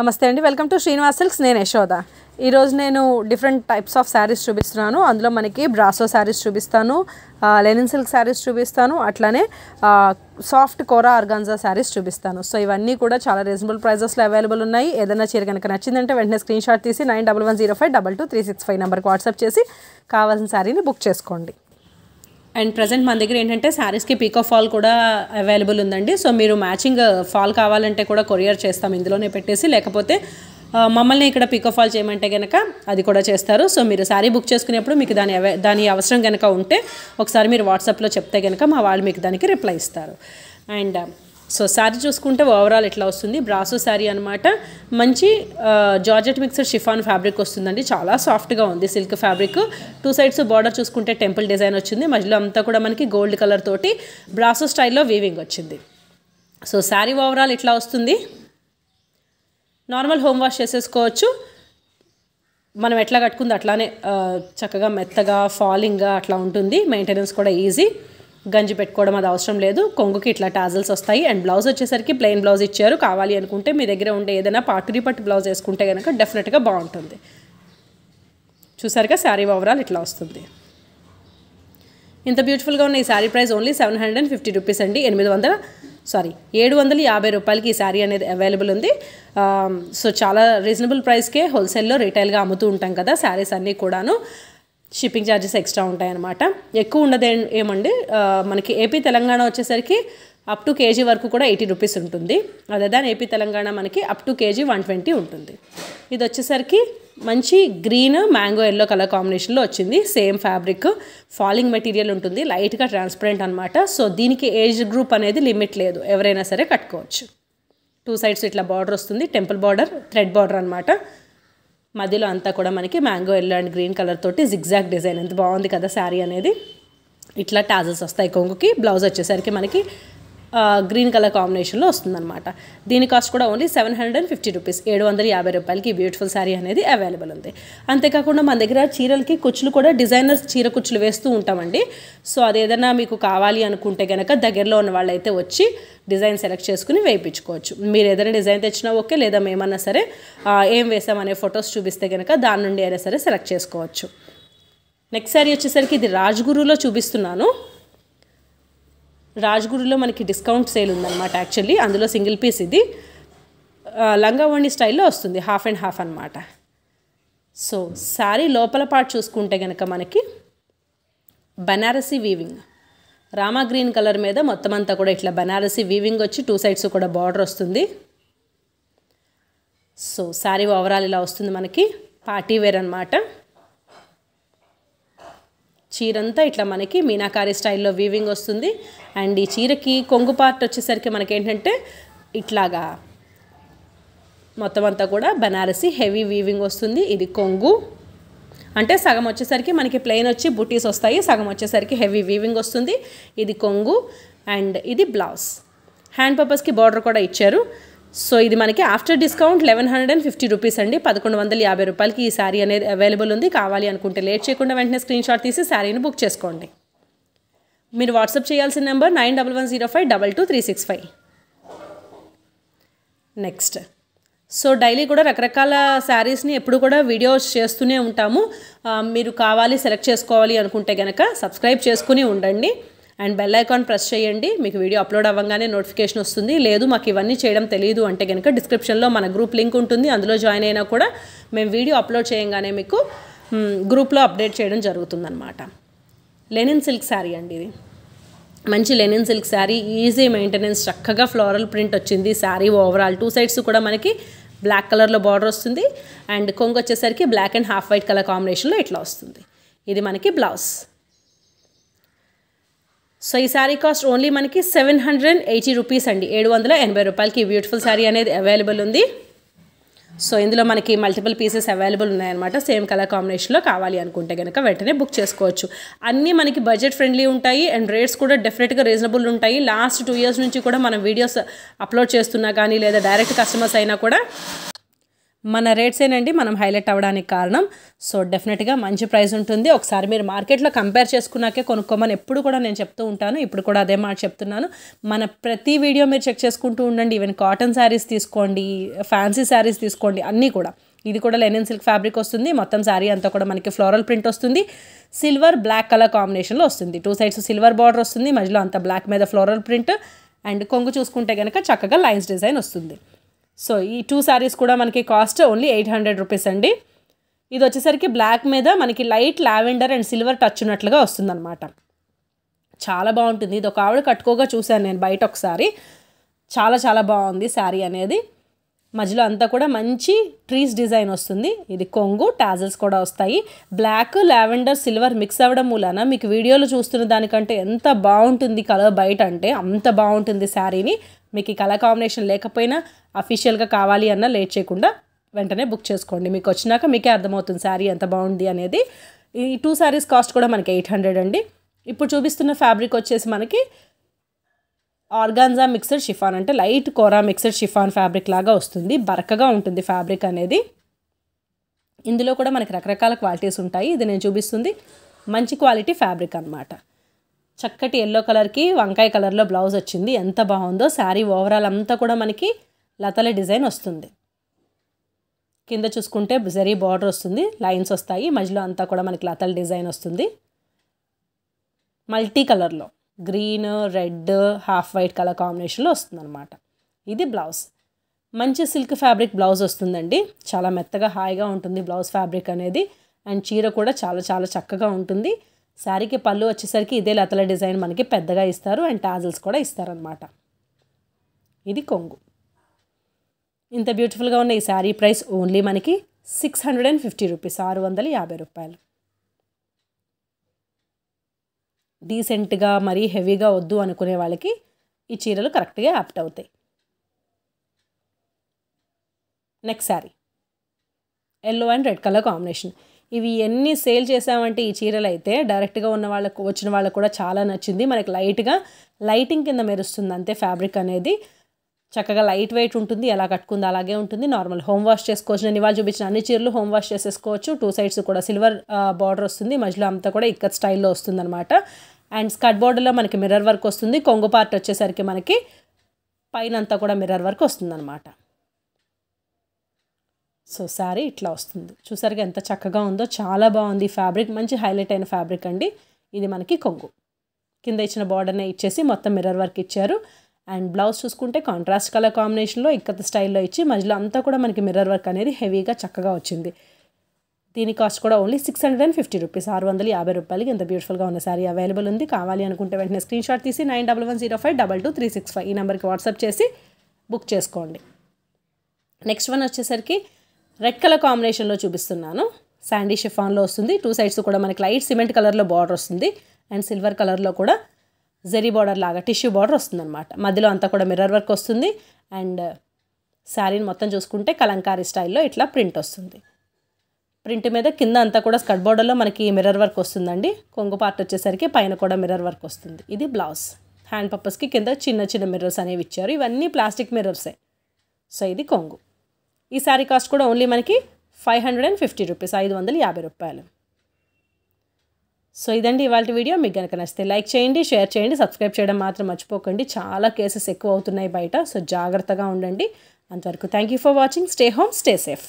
నమస్తే అండి welcome to Srinivas silks నేను యశోద ఈరోజు నేను డిఫరెంట్ టైప్స్ ఆఫ్ శారీస్ చూపిస్తున్నాను అందులో మనకి బ్రాసో శారీస్ చూపిస్తాను లెనిన్ సిల్క్ శారీస్ చూపిస్తాను అట్లానే సాఫ్ట్ కోరా ఆర్గాన్జా శారీస్ చూపిస్తాను సో ఇవన్నీ కూడా చాలా రీజనబుల్ ప్రైజెస్లో అవైలబుల్ ఉన్నాయి ఏదైనా చీర కనుక నచ్చిందంటే వెంటనే స్క్రీన్ షాట్ తీసి nine double one zero five double two three six five నెంబర్కి వాట్సాప్ చేసి కావాల్సిన శారీని బుక్ చేసుకోండి అండ్ ప్రజెంట్ మన దగ్గర ఏంటంటే శారీస్కి పీకో ఫాల్ కూడా అవైలబుల్ ఉందండి సో మీరు మ్యాచింగ్ ఫాల్ uh, కావాలంటే కూడా కొరియర్ చేస్తాం ఇందులోనే పెట్టేసి లేకపోతే uh, మమ్మల్ని ఇక్కడ పీకో ఫాల్ చేయమంటే కనుక అది కూడా చేస్తారు సో మీరు శారీ బుక్ చేసుకునేప్పుడు మీకు దాని దాని అవసరం కనుక ఉంటే ఒకసారి మీరు వాట్సాప్లో చెప్తే కనుక మా వాళ్ళు మీకు దానికి రిప్లై ఇస్తారు అండ్ సో శారీ చూసుకుంటే ఓవరాల్ ఇట్లా వస్తుంది బ్రాసో శారీ అనమాట మంచి జార్జెట్ మిక్సర్ షిఫాన్ ఫ్యాబ్రిక్ వస్తుందండి చాలా సాఫ్ట్గా ఉంది silk fabric two sides border చూసుకుంటే టెంపుల్ డిజైన్ వచ్చింది మధ్యలో అంతా కూడా మనకి గోల్డ్ కలర్ తోటి బ్రాసో స్టైల్లో వీవింగ్ వచ్చింది సో శారీ ఓవరాల్ ఇట్లా వస్తుంది నార్మల్ హోమ్ వాష్ చేసేసుకోవచ్చు మనం ఎట్లా కట్టుకుంది అట్లానే చక్కగా మెత్తగా ఫాలింగ్గా అట్లా ఉంటుంది మెయింటెనెన్స్ కూడా ఈజీ గంజి పెట్టుకోవడం అది అవసరం లేదు కొంగుకి ఇట్లా టాజల్స్ వస్తాయి అండ్ బ్లౌజ్ వచ్చేసరికి ప్లెయిన్ బ్లౌజ్ ఇచ్చారు కావాలి అనుకుంటే మీ దగ్గర ఉండే ఏదైనా పాటురీ పట్టు బ్లౌజ్ వేసుకుంటే కనుక డెఫినెట్గా బాగుంటుంది చూసారుగా శారీ ఓవరాల్ ఇట్లా వస్తుంది ఇంత బ్యూటిఫుల్గా ఉన్న ఈ sari price only seven hundred and fifty rupees అండి ఎనిమిది వందల సారీ ఏడు వందల యాభై రూపాయలకి ఈ శారీ అనేది అవైలబుల్ ఉంది సో చాలా రీజనబుల్ ప్రైస్కే హోల్సేల్లో రీటైల్గా అమ్ముతూ ఉంటాం కదా శారీస్ అన్నీ కూడాను షిప్పింగ్ ఛార్జెస్ ఎక్స్ట్రా ఉంటాయన్నమాట ఎక్కువ ఉండదు ఏమండి మనకి ఏపీ తెలంగాణ వచ్చేసరికి అప్ టు కేజీ వరకు కూడా ఎయిటీ రూపీస్ ఉంటుంది అదే దాని ఏపీ తెలంగాణ మనకి up to KG one twenty ఉంటుంది ఇది వచ్చేసరికి మంచి గ్రీన్ మ్యాంగో ఎల్లో కలర్ కాంబినేషన్లో వచ్చింది సేమ్ ఫ్యాబ్రిక్ ఫాలింగ్ మెటీరియల్ ఉంటుంది లైట్గా ట్రాన్స్పరెంట్ అనమాట సో దీనికి ఏజ్ గ్రూప్ అనేది లిమిట్ లేదు ఎవరైనా సరే కట్టుకోవచ్చు టూ సైడ్స్ ఇట్లా బార్డర్ వస్తుంది టెంపుల్ బార్డర్ థ్రెడ్ బార్డర్ అనమాట మధ్యలో అంతా కూడా మనకి mango yellow and green colour తోటి జిగ్జాగ్ డిజైన్ ఎంత బాగుంది కదా శారీ అనేది ఇట్లా టాజల్స్ వస్తాయి కొంగుకి బ్లౌజ్ వచ్చేసరికి మనకి గ్రీన్ కలర్ కాంబినేషన్లో వస్తుందన్నమాట దీని కాస్ట్ కూడా only seven hundred and fifty rupees ఏడు వందల యాభై రూపాయలకి బ్యూటిఫుల్ శారీ అనేది అవైలబుల్ ఉంది అంతేకాకుండా మన దగ్గర చీరలకి కుచ్చులు కూడా డిజైనర్ చీర కుచ్చులు వేస్తూ ఉంటామండి సో ఏదైనా మీకు కావాలి అనుకుంటే కనుక దగ్గరలో ఉన్న వాళ్ళైతే వచ్చి డిజైన్ సెలెక్ట్ చేసుకుని వేయించుకోవచ్చు మీరు ఏదైనా డిజైన్ తెచ్చినా ఓకే లేదా మేమన్నా సరే ఏం వేసామనే ఫొటోస్ చూపిస్తే కనుక దాని నుండి అయినా సరే సెలెక్ట్ చేసుకోవచ్చు నెక్స్ట్ శారీ వచ్చేసరికి ఇది రాజ్గురులో చూపిస్తున్నాను రాజ్గురులో మనకి డిస్కౌంట్ సేల్ ఉందన్నమాట యాక్చువల్లీ అందులో సింగిల్ పీస్ ఇది వండి స్టైల్లో వస్తుంది హాఫ్ అండ్ హాఫ్ అనమాట సో శారీ లోపల పార్ట్ చూసుకుంటే కనుక మనకి Banarasi weaving Rama green colour మీద మొత్తం అంతా కూడా ఇట్లా బనారసీ వీవింగ్ వచ్చి టూ సైడ్స్ కూడా బార్డర్ వస్తుంది సో శారీ ఓవరాల్ ఇలా వస్తుంది మనకి పార్టీ వేర్ అనమాట చీరంతా ఇట్లా మనకి మీనాకారి స్టైల్లో వీవింగ్ వస్తుంది అండ్ ఈ చీరకి కొంగు పార్ట్ వచ్చేసరికి మనకి ఏంటంటే ఇట్లాగా మొత్తం అంతా కూడా బనారసి హెవీ వీవింగ్ వస్తుంది ఇది కొంగు అంటే సగం వచ్చేసరికి మనకి ప్లెయిన్ వచ్చి బుటీస్ వస్తాయి సగం వచ్చేసరికి హెవీ వీవింగ్ వస్తుంది ఇది కొంగు అండ్ ఇది బ్లౌజ్ హ్యాండ్ పర్పస్కి బార్డర్ కూడా ఇచ్చారు సో ఇది మనకి after discount eleven hundred and fifty rupees అండి పదకొండు వందల యాభై రూపాయలకి ఈ శారీ అనేది అవైలబుల్ ఉంది కావాలి అనుకుంటే లేట్ చేయకుండా వెంటనే స్క్రీన్ షాట్ తీసి శారీని బుక్ చేసుకోండి మీరు వాట్సాప్ చేయాల్సిన number nine double one zero five double two three six five next so daily కూడా రకరకాల శారీస్ని ఎప్పుడు కూడా వీడియోస్ చేస్తూనే ఉంటాము మీరు కావాలి సెలెక్ట్ చేసుకోవాలి అనుకుంటే కనుక సబ్స్క్రైబ్ చేసుకుని ఉండండి అండ్ బెల్ ఐకాన్ ప్రెస్ చేయండి మీకు వీడియో అప్లోడ్ అవ్వగానే నోటిఫికేషన్ వస్తుంది లేదు మాకు ఇవన్నీ చేయడం తెలియదు అంటే కనుక డిస్క్రిప్షన్లో మన గ్రూప్ లింక్ ఉంటుంది అందులో జాయిన్ అయినా కూడా మేము వీడియో అప్లోడ్ చేయంగానే మీకు గ్రూప్లో అప్డేట్ చేయడం జరుగుతుందన్నమాట లెనిన్ సిల్క్ శారీ అండి ఇది మంచి linen silk saree easy maintenance చక్కగా ఫ్లోరల్ ప్రింట్ వచ్చింది శారీ ఓవరాల్ టూ సైడ్స్ కూడా మనకి బ్లాక్ కలర్లో బార్డర్ వస్తుంది అండ్ కొంగు వచ్చేసరికి black and half white colour కాంబినేషన్లో ఇట్లా వస్తుంది ఇది మనకి బ్లౌజ్ సో ఈ శారీ కాస్ట్ ఓన్లీ మనకి seven hundred and eighty rupees అండి ఏడు వందల ఎనభై రూపాయలకి బ్యూటిఫుల్ శారీ అనేది అవైలబుల్ ఉంది సో ఇందులో మనకి మల్టిపుల్ పీసెస్ అవైలబుల్ ఉన్నాయన్నమాట సేమ్ కలర్ కాంబినేషన్లో కావాలి అనుకుంటే కనుక వెంటనే బుక్ చేసుకోవచ్చు అన్నీ మనకి బడ్జెట్ ఫ్రెండ్లీ ఉంటాయి అండ్ రేట్స్ కూడా డెఫినెట్గా రీజనబుల్ ఉంటాయి లాస్ట్ టూ ఇయర్స్ నుంచి కూడా మనం వీడియోస్ అప్లోడ్ చేస్తున్నా కానీ లేదా డైరెక్ట్ కస్టమర్స్ అయినా కూడా మన రేట్సేనండి మనం హైలైట్ అవ్వడానికి కారణం సో డెఫినెట్గా మంచి ప్రైస్ ఉంటుంది ఒకసారి మీరు మార్కెట్లో కంపేర్ చేసుకున్నాకే కొనుక్కోమని ఎప్పుడు కూడా నేను చెప్తూ ఉంటాను ఇప్పుడు కూడా అదే మాట చెప్తున్నాను మన ప్రతి వీడియో మీరు చెక్ చేసుకుంటూ ఉండండి ఈవెన్ కాటన్ శారీస్ తీసుకోండి ఫ్యాన్సీ శారీస్ తీసుకోండి అన్నీ కూడా ఇది కూడా లెనిన్ సిల్క్ ఫ్యాబ్రిక్ వస్తుంది మొత్తం శారీ అంతా కూడా మనకి ఫ్లోరల్ ప్రింట్ వస్తుంది సిల్వర్ బ్లాక్ కలర్ కాంబినేషన్లో వస్తుంది టూ సైడ్స్ సిల్వర్ బార్డర్ వస్తుంది మధ్యలో అంత బ్లాక్ మీద ఫ్లోరల్ ప్రింట్ అండ్ కొంగు చూసుకుంటే కనుక చక్కగా లైన్స్ డిజైన్ వస్తుంది సో ఈ టూ శారీస్ కూడా మనకి cost only eight hundred rupees అండి ఇది వచ్చేసరికి బ్లాక్ మీద మనకి light lavender and silver touch ఉన్నట్లుగా వస్తుందన్నమాట చాలా బాగుంటుంది ఇది ఒక ఆవిడ కట్టుకోగా చూశాను నేను బయట ఒకసారి చాలా చాలా బాగుంది శారీ అనేది మధ్యలో అంతా కూడా మంచి ట్రీస్ డిజైన్ వస్తుంది ఇది కొంగు టాజల్స్ కూడా వస్తాయి బ్లాక్ లావెండర్ సిల్వర్ మిక్స్ అవ్వడం మూలన మీకు వీడియోలో చూస్తున్న దానికంటే ఎంత బాగుంటుంది కలర్ బయట అంటే అంత బాగుంటుంది శారీని మీకు ఈ కలర్ కాంబినేషన్ లేకపోయినా అఫీషియల్గా కావాలి అన్న లేట్ చేయకుండా వెంటనే బుక్ చేసుకోండి మీకు వచ్చినాక మీకే అర్థమవుతుంది శారీ ఎంత బాగుంది అనేది ఈ టూ శారీస్ కాస్ట్ కూడా మనకి ఎయిట్ హండ్రెడ్ అండి ఇప్పుడు చూపిస్తున్న ఫ్యాబ్రిక్ వచ్చేసి మనకి ఆర్గాన్జా మిక్సర్ షిఫాన్ అంటే light kora mixer chiffon fabric లాగా వస్తుంది బరకగా ఉంటుంది ఫ్యాబ్రిక్ అనేది ఇందులో కూడా మనకి రకరకాల క్వాలిటీస్ ఉంటాయి ఇది నేను చూపిస్తుంది మంచి క్వాలిటీ ఫ్యాబ్రిక్ అనమాట చక్కటి ఎల్లో కలర్కి వంకాయ కలర్లో బ్లౌజ్ వచ్చింది ఎంత బాగుందో శారీ ఓవరాల్ అంతా కూడా మనకి లతల డిజైన్ వస్తుంది కింద చూసుకుంటే జరీ బార్డర్ వస్తుంది లైన్స్ వస్తాయి మధ్యలో అంతా కూడా మనకి లతల డిజైన్ వస్తుంది మల్టీ కలర్లో green red half white colour కాంబినేషన్లో వస్తుంది అనమాట ఇది బ్లౌజ్ మంచి సిల్క్ ఫ్యాబ్రిక్ బ్లౌజ్ వస్తుందండి చాలా మెత్తగా హాయిగా ఉంటుంది బ్లౌజ్ ఫ్యాబ్రిక్ అనేది అండ్ చీర కూడా చాలా చాలా చక్కగా ఉంటుంది శారీకి పళ్ళు వచ్చేసరికి ఇదే లతల డిజైన్ మనకి పెద్దగా ఇస్తారు అండ్ టాజిల్స్ కూడా ఇస్తారనమాట ఇది కొంగు ఇంత బ్యూటిఫుల్గా ఉన్న ఈ శారీ ప్రైస్ ఓన్లీ మనకి six hundred and fifty rupees ఆరు వందల యాభై రూపాయలు డీసెంట్గా మరీ హెవీగా వద్దు అనుకునే వాళ్ళకి ఈ చీరలు కరెక్ట్గా యాప్ట్ అవుతాయి next saree yellow and red colour combination ఇవి ఎన్ని సేల్ చేసామంటే ఈ చీరలు అయితే డైరెక్ట్గా ఉన్న వాళ్ళకు వచ్చిన వాళ్ళకు కూడా చాలా నచ్చింది మనకి లైట్గా లైటింగ్ కింద మెరుస్తుంది అంతే ఫ్యాబ్రిక్ అనేది చక్కగా లైట్ వెయిట్ ఉంటుంది ఎలా కట్టుకుంది అలాగే ఉంటుంది నార్మల్ హోమ్ వాష్ చేసుకోవచ్చు నేను ఇవాళ చూపించిన అన్ని చీరలు హోమ్ వాష్ చేసేసుకోవచ్చు టూ సైడ్స్ కూడా సిల్వర్ బార్డర్ వస్తుంది మధ్యలో అంతా కూడా ఇక్కడ స్టైల్లో వస్తుంది అనమాట అండ్ స్కర్ట్ బోర్డర్లో మనకి మిర్రర్ వర్క్ వస్తుంది కొంగు పార్ట్ వచ్చేసరికి మనకి పైన అంతా కూడా మిర్రర్ వర్క్ వస్తుంది అనమాట సో శారీ ఇట్లా వస్తుంది చూసరికి ఎంత చక్కగా ఉందో చాలా బాగుంది ఫ్యాబ్రిక్ మంచి హైలైట్ అయిన ఫ్యాబ్రిక్ అండి ఇది మనకి కొంగు కింద ఇచ్చిన బార్డర్నే ఇచ్చేసి మొత్తం మిర్రర్ వర్క్ ఇచ్చారు అండ్ బ్లౌజ్ చూసుకుంటే కాంట్రాస్ట్ కలర్ కాంబినేషన్లో ఇక్కత స్టైల్లో ఇచ్చి మధ్యలో అంతా కూడా మనకి మిర్రర్ వర్క్ అనేది హెవీగా చక్కగా వచ్చింది దీని కాస్ట్ కూడా only six hundred and fifty rupees ఆరు వందల యాభై రూపాయలకి ఎంత బ్యూటిఫుల్గా ఉన్న శారీ అవైలబుల్ ఉంది కావాలి అనుకుంటే వెంటనే స్క్రీన్ షాట్ తీసి nine double one zero five double two three six five ఈ నెంబర్కి వాట్సాప్ చేసి బుక్ చేసుకోండి నెక్స్ట్ వన్ వచ్చేసరికి రెడ్ కలర్ కాంబినేషన్లో చూపిస్తున్నాను శాండీ షిఫాన్లో వస్తుంది టూ సైడ్స్ కూడా మనకి లైట్ సిమెంట్ కలర్లో బార్డర్ వస్తుంది అండ్ సిల్వర్ కలర్లో కూడా జరీ బార్డర్ లాగా టిష్యూ బార్డర్ వస్తుంది అనమాట మధ్యలో అంతా కూడా మిర్రర్ వర్క్ వస్తుంది అండ్ శారీని uh, మొత్తం చూసుకుంటే కలంకారీ స్టైల్లో ఇట్లా ప్రింట్ వస్తుంది ప్రింట్ మీద కింద అంతా కూడా స్కర్ట్ బార్డర్లో మనకి మిర్రర్ వర్క్ వస్తుందండి కొంగు పార్ట్ వచ్చేసరికి పైన కూడా మిర్రర్ వర్క్ వస్తుంది ఇది బ్లౌజ్ హ్యాండ్ పర్పస్కి కింద చిన్న చిన్న మిర్రర్స్ అనేవి ఇచ్చారు ఇవన్నీ ప్లాస్టిక్ మిర్రర్సే సో ఇది కొంగు ఈ శారీ కాస్ట్ కూడా ఓన్లీ మనకి five hundred and fifty rupees ఐదు వందల యాభై రూపాయలు సో ఇదండి ఇవాళ వీడియో మీకు కనుక నచ్చితే లైక్ చేయండి షేర్ చేయండి సబ్స్క్రైబ్ చేయడం మాత్రం మర్చిపోకండి చాలా కేసెస్ ఎక్కువ అవుతున్నాయి బయట సో జాగ్రత్తగా ఉండండి అంతవరకు thank you for watching stay home stay safe